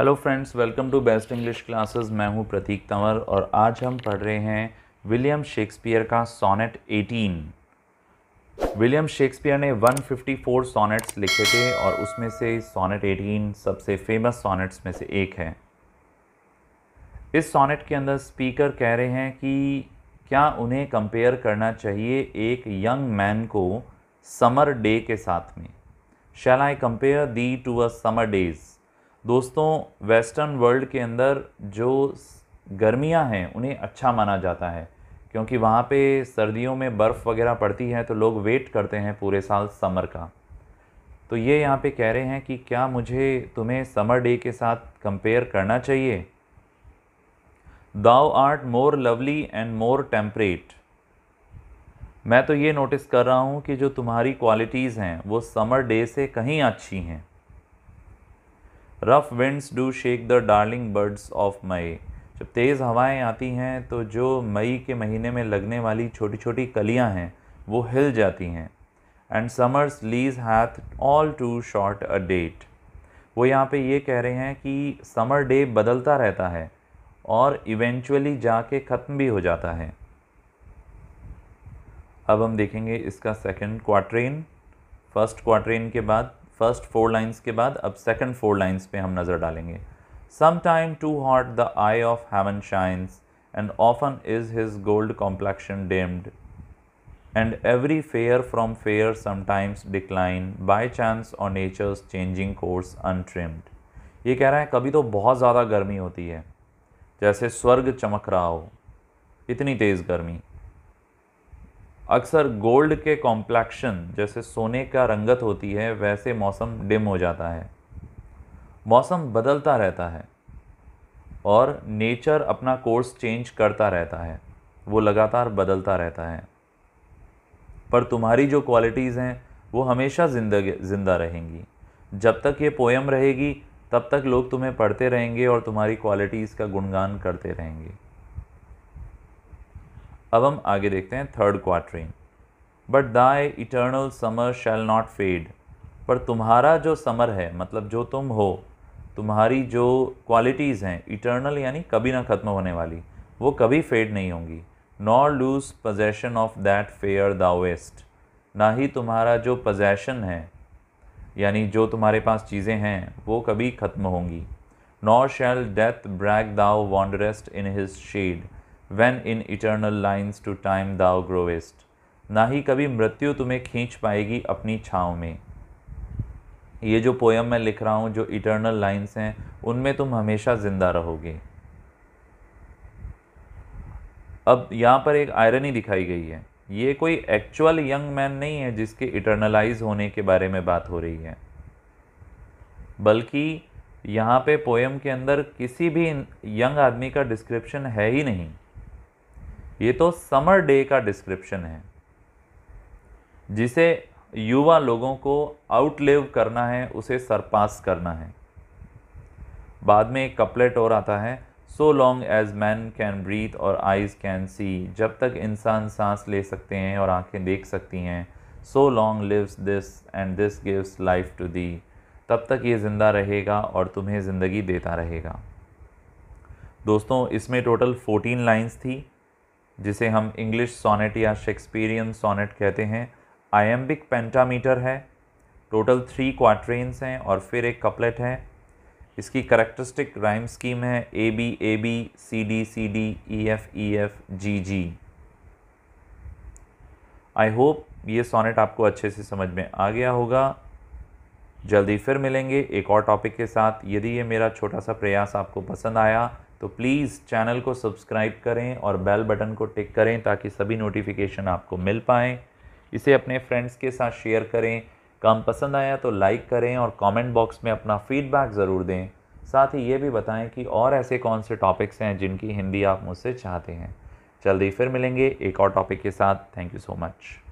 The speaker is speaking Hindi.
hello friends welcome to best English classes मैं हूं प्रतीक तंवर और आज हम पढ़ रहे हैं विलियम शेक्सपियर का सोनेट 18 विलियम शेक्सपियर ने 154 सोनेट्स लिखे थे और उसमें से सोनेट 18 सबसे फेमस सोनेट्स में से एक है इस सोनेट के अंदर स्पीकर कह रहे हैं कि क्या उन्हें कंपेयर करना चाहिए एक यंग मैन को समर डे के साथ में shall I compare thee to a summer days दोस्तों वेस्टर्न वर्ल्ड के अंदर जो गर्मियां हैं उन्हें अच्छा माना जाता है क्योंकि वहाँ पे सर्दियों में बर्फ़ वगैरह पड़ती है तो लोग वेट करते हैं पूरे साल समर का तो ये यहाँ पे कह रहे हैं कि क्या मुझे तुम्हें समर डे के साथ कंपेयर करना चाहिए thou art more lovely and more temperate मैं तो ये नोटिस कर रहा हूँ कि जो तुम्हारी क्वालिटीज़ हैं वो समर डे से कहीं अच्छी हैं rough winds do shake the darling birds of May जब तेज़ हवाएं आती हैं तो जो मई के महीने में लगने वाली छोटी छोटी कलियां हैं वो हिल जाती हैं and summers lease hath all too short a date वो यहाँ पे ये कह रहे हैं कि समर डे बदलता रहता है और इवेंचुअली जाके ख़त्म भी हो जाता है अब हम देखेंगे इसका सेकेंड क्वाट्रेन फर्स्ट क्वाट्रेन के बाद फर्स्ट फोर लाइंस के बाद अब सेकंड फोर लाइंस पे हम नज़र डालेंगे sometime too hot the eye of heaven shines and often is his gold complexion dimmed and every fair from fair sometimes declines by chance or nature's changing course untrimmed ये कह रहा है कभी तो बहुत ज़्यादा गर्मी होती है जैसे स्वर्ग चमक रहा हो इतनी तेज़ गर्मी अक्सर गोल्ड के कॉम्प्लेक्शन जैसे सोने का रंगत होती है वैसे मौसम डिम हो जाता है मौसम बदलता रहता है और नेचर अपना कोर्स चेंज करता रहता है वो लगातार बदलता रहता है पर तुम्हारी जो क्वालिटीज़ हैं वो हमेशा जिंदा जिंदा रहेंगी जब तक ये पोएम रहेगी तब तक लोग तुम्हें पढ़ते रहेंगे और तुम्हारी क्वालिटीज़ का गुणगान करते रहेंगे अब हम आगे देखते हैं third quartering but thy eternal summer shall not fade पर तुम्हारा जो समर है मतलब जो तुम हो तुम्हारी जो क्वालिटीज़ हैं इटर्नल यानी कभी ना ख़त्म होने वाली वो कभी फेड नहीं होंगी not lose possession of that fair the west ना ही तुम्हारा जो पजेशन है यानी जो तुम्हारे पास चीज़ें हैं वो कभी ख़त्म होंगी नॉ शैल death brag thou wanderest in his shade when in eternal lines to time thou growest ना ही कभी मृत्यु तुम्हें खींच पाएगी अपनी छाँव में ये जो पोयम मैं लिख रहा हूँ जो इटर्नल लाइन्स हैं उनमें तुम हमेशा ज़िंदा रहोगे अब यहाँ पर एक आयरनी दिखाई गई है ये कोई एक्चुअल यंग मैन नहीं है जिसके इटर्नलाइज होने के बारे में बात हो रही है बल्कि यहाँ पे पोएम के अंदर किसी भी यंग आदमी का डिस्क्रिप्शन है ही नहीं ये तो समर डे का डिस्क्रिप्शन है जिसे युवा लोगों को आउटलिव करना है उसे सरपास करना है बाद में एक कपलेट और आता है so long as men can breathe or eyes can see जब तक इंसान सांस ले सकते हैं और आंखें देख सकती हैं so long lives this and this gives life to thee तब तक ये ज़िंदा रहेगा और तुम्हें ज़िंदगी देता रहेगा दोस्तों इसमें टोटल फोर्टीन लाइन्स थी जिसे हम इंग्लिश सोनेट या शेक्सपियरियन सोनेट कहते हैं आयम्बिक पेंटामीटर है टोटल थ्री क्वाट्रेंस हैं और फिर एक कपलेट है इसकी करेक्टरिस्टिक राइम स्कीम है A B A B C D C D E F E F G G I hope ये सोनेट आपको अच्छे से समझ में आ गया होगा जल्दी फिर मिलेंगे एक और टॉपिक के साथ यदि ये मेरा छोटा सा प्रयास आपको पसंद आया तो प्लीज़ चैनल को सब्सक्राइब करें और बेल बटन को टिक करें ताकि सभी नोटिफिकेशन आपको मिल पाएँ इसे अपने फ्रेंड्स के साथ शेयर करें काम पसंद आया तो लाइक करें और कमेंट बॉक्स में अपना फीडबैक ज़रूर दें साथ ही ये भी बताएं कि और ऐसे कौन से टॉपिक्स हैं जिनकी हिंदी आप मुझसे चाहते हैं जल्दी फिर मिलेंगे एक और टॉपिक के साथ थैंक यू सो मच